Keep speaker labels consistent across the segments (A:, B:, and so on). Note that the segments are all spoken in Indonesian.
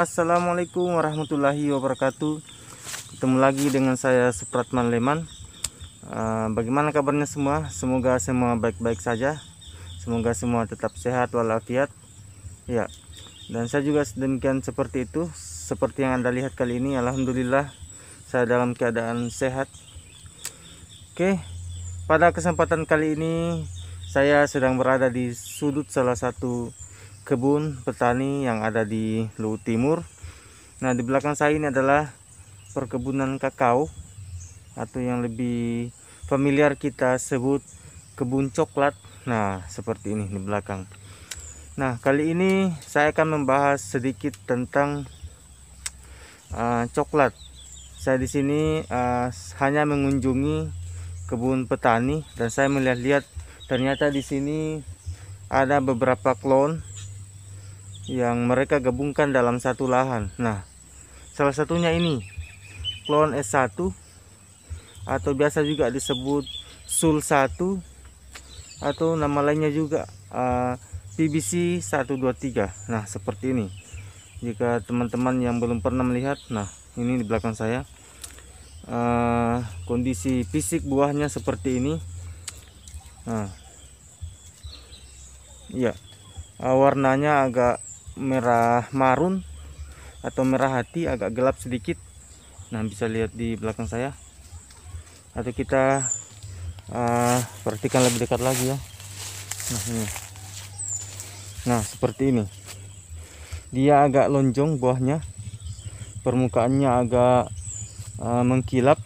A: Assalamualaikum warahmatullahi wabarakatuh Ketemu lagi dengan saya Supratman Leman eh, Bagaimana kabarnya semua? Semoga semua baik-baik saja Semoga semua tetap sehat walafiat Ya Dan saya juga sedemikian seperti itu Seperti yang anda lihat kali ini Alhamdulillah Saya dalam keadaan sehat Oke Pada kesempatan kali ini Saya sedang berada di sudut salah satu kebun petani yang ada di Luwu Timur. Nah, di belakang saya ini adalah perkebunan kakao atau yang lebih familiar kita sebut kebun coklat. Nah, seperti ini di belakang. Nah, kali ini saya akan membahas sedikit tentang uh, coklat. Saya di sini uh, hanya mengunjungi kebun petani dan saya melihat-lihat ternyata di sini ada beberapa klon yang mereka gabungkan dalam satu lahan. Nah, salah satunya ini klon S1 atau biasa juga disebut Sul 1 atau nama lainnya juga uh, PBC 123. Nah, seperti ini. Jika teman-teman yang belum pernah melihat, nah ini di belakang saya. Uh, kondisi fisik buahnya seperti ini. Nah. ya Uh, warnanya agak merah marun atau merah hati agak gelap sedikit nah bisa lihat di belakang saya atau kita uh, perhatikan lebih dekat lagi ya nah ini nah seperti ini dia agak lonjong buahnya permukaannya agak uh, mengkilap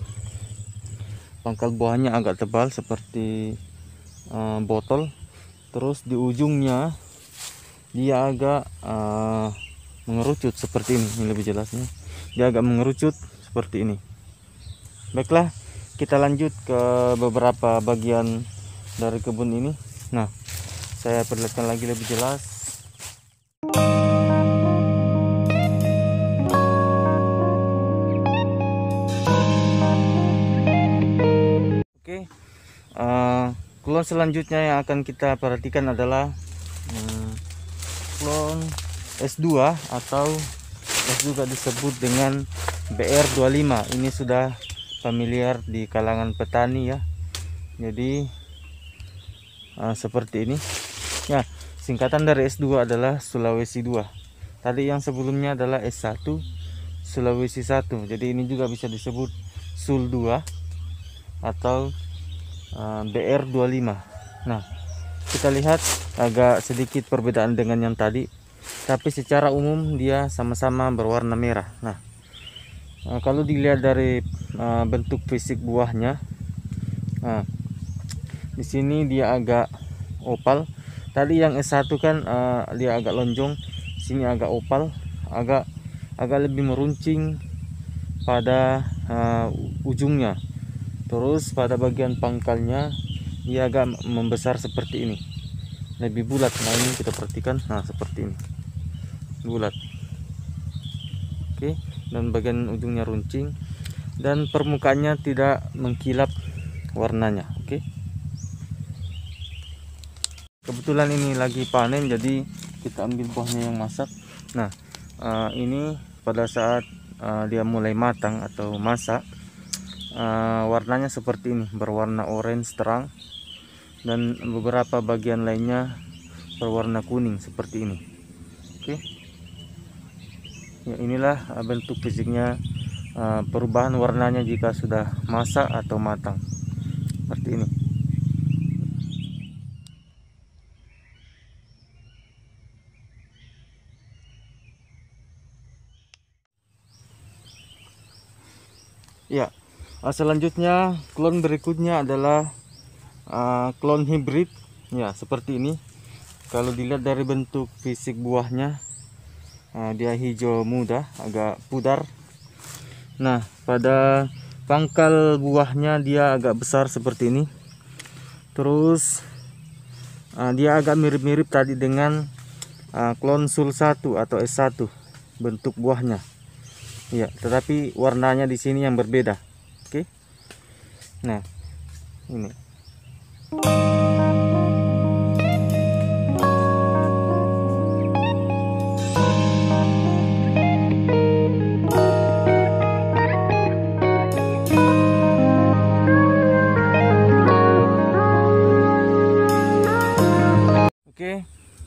A: pangkal buahnya agak tebal seperti uh, botol terus di ujungnya dia agak uh, mengerucut seperti ini, ini lebih jelasnya dia agak mengerucut seperti ini baiklah kita lanjut ke beberapa bagian dari kebun ini nah saya perlihatkan lagi lebih jelas oke uh, selanjutnya yang akan kita perhatikan adalah hmm, teflon S2 atau juga disebut dengan BR25 ini sudah familiar di kalangan petani ya jadi uh, seperti ini ya singkatan dari S2 adalah Sulawesi 2 tadi yang sebelumnya adalah S1 Sulawesi 1 jadi ini juga bisa disebut Sul 2 atau eh, uh, BR25 nah kita lihat agak sedikit perbedaan dengan yang tadi tapi secara umum dia sama-sama berwarna merah nah eh, kalau dilihat dari eh, bentuk fisik buahnya nah, di sini dia agak opal tadi yang S1 kan dia agak lonjong sini agak opal agak agak lebih meruncing pada uh, ujungnya terus pada bagian pangkalnya dia agak membesar seperti ini lebih bulat nah ini kita perhatikan nah seperti ini bulat oke dan bagian ujungnya runcing dan permukaannya tidak mengkilap warnanya oke kebetulan ini lagi panen jadi kita ambil buahnya yang masak nah eh, ini pada saat eh, dia mulai matang atau masak uh, warnanya seperti ini berwarna orange terang dan beberapa bagian lainnya berwarna kuning seperti ini oke okay. ya inilah eh, bentuk fisiknya eh, perubahan warnanya jika sudah masak atau matang seperti ini ya uh, selanjutnya klon berikutnya adalah uh, klon hibrid ya seperti ini kalau dilihat dari bentuk fisik buahnya uh, dia hijau muda agak pudar nah pada pangkal buahnya dia agak besar seperti ini terus uh, dia agak mirip-mirip tadi dengan uh, klon sul 1 atau S1 bentuk buahnya ya tetapi warnanya di sini yang berbeda nah ini Oke,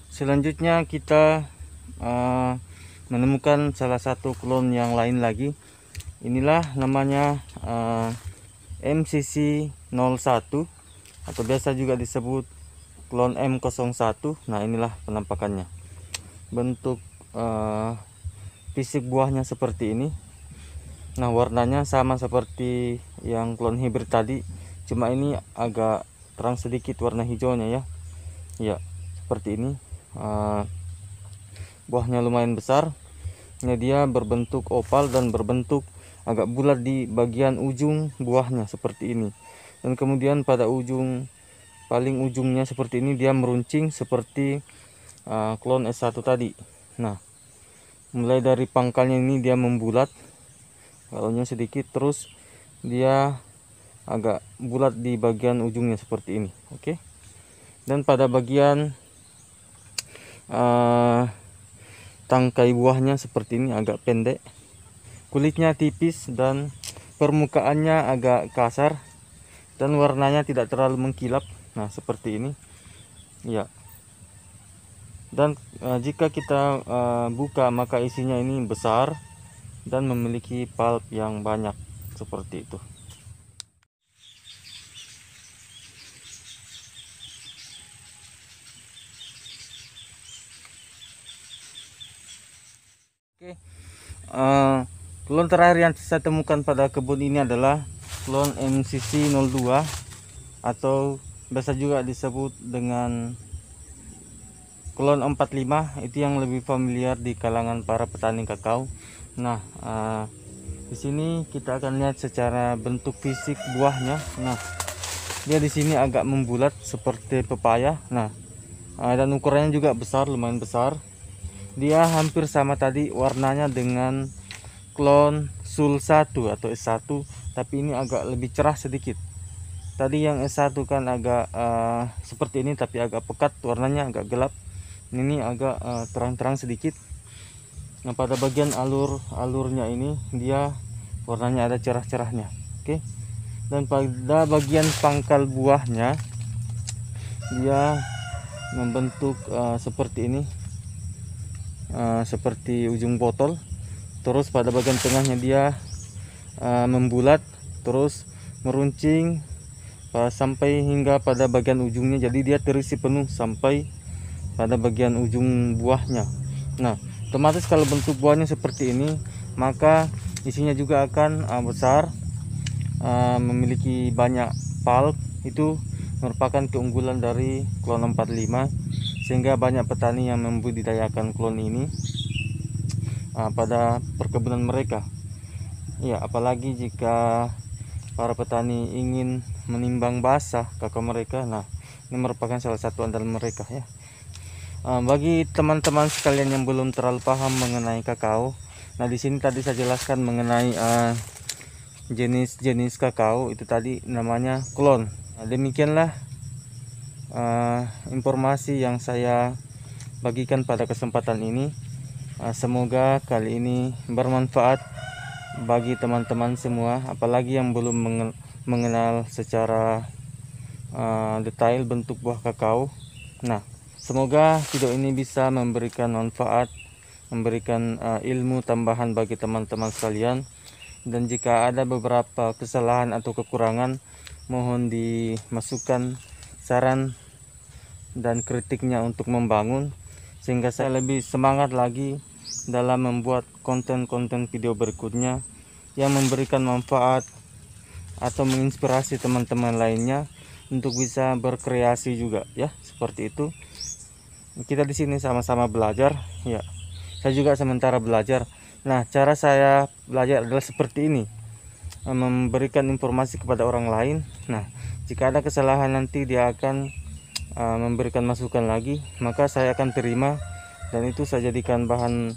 A: selanjutnya kita uh, menemukan salah satu klon yang lain lagi. Inilah namanya uh, MCC 01 atau biasa juga disebut klon M01 nah inilah penampakannya bentuk uh, fisik buahnya seperti ini nah warnanya sama seperti yang klon hibrid tadi cuma ini agak terang sedikit warna hijaunya ya ya seperti ini uh, buahnya lumayan besar ini dia berbentuk opal dan berbentuk agak bulat di bagian ujung buahnya seperti ini dan kemudian pada ujung paling ujungnya seperti ini dia meruncing seperti uh, klon S1 tadi nah mulai dari pangkalnya ini dia membulat kalaunya sedikit terus dia agak bulat di bagian ujungnya seperti ini oke dan pada bagian uh, tangkai buahnya seperti ini agak pendek kulitnya tipis dan permukaannya agak kasar dan warnanya tidak terlalu mengkilap nah seperti ini ya dan e, jika kita e, buka maka isinya ini besar dan memiliki pulp yang banyak seperti itu oke okay. uh, eh, Klon terakhir yang saya temukan pada kebun ini adalah klon MCC 02 atau biasa juga disebut dengan klon 45 itu yang lebih familiar di kalangan para petani kakao. Nah, uh, di sini kita akan lihat secara bentuk fisik buahnya. Nah, dia di sini agak membulat seperti pepaya. Nah, uh, dan ukurannya juga besar, lumayan besar. Dia hampir sama tadi warnanya dengan klon Sul 1 atau S1 tapi ini agak lebih cerah sedikit tadi yang S1 kan agak uh, seperti ini tapi agak pekat warnanya agak gelap ini agak eh, terang-terang uh, sedikit nah pada bagian alur alurnya ini dia warnanya ada cerah-cerahnya oke okay? dan pada bagian pangkal buahnya dia membentuk uh, seperti ini uh, seperti ujung botol terus pada bagian tengahnya dia uh, membulat terus meruncing uh, sampai hingga pada bagian ujungnya jadi dia terisi penuh sampai pada bagian ujung buahnya nah otomatis kalau bentuk buahnya seperti ini maka isinya juga akan uh, besar uh, memiliki banyak pulp itu merupakan keunggulan dari klon 45 sehingga banyak petani yang membudidayakan klon ini Ah, pada perkebunan mereka. Ya, apalagi jika para petani ingin menimbang basah kakao mereka. Nah, ini merupakan salah satu andalan mereka ya. Ah, bagi teman-teman sekalian yang belum terlalu paham mengenai kakao, nah di sini tadi saya jelaskan mengenai ah, jenis-jenis kakao itu tadi namanya klon. Nah, demikianlah uh, informasi yang saya bagikan pada kesempatan ini. Ah, semoga kali ini bermanfaat bagi teman-teman semua apalagi yang belum mengenal secara ah, detail bentuk buah kakao nah semoga video ini bisa memberikan manfaat memberikan ah, ilmu tambahan bagi teman-teman sekalian dan jika ada beberapa kesalahan atau kekurangan mohon dimasukkan saran dan kritiknya untuk membangun sehingga saya lebih semangat lagi dalam membuat konten-konten video berikutnya yang memberikan manfaat atau menginspirasi teman-teman lainnya untuk bisa berkreasi juga ya seperti itu kita di sini sama-sama belajar ya saya juga sementara belajar nah cara saya belajar adalah seperti ini memberikan informasi kepada orang lain nah jika ada kesalahan nanti dia akan Eh, memberikan masukan lagi maka saya akan terima dan itu saya jadikan bahan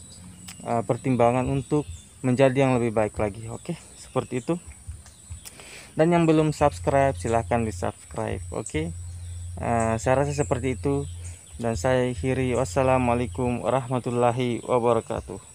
A: eh, pertimbangan untuk menjadi yang lebih baik lagi oke seperti itu dan yang belum subscribe silahkan di subscribe oke okay? Eh, saya rasa seperti itu dan saya akhiri wassalamualaikum warahmatullahi wabarakatuh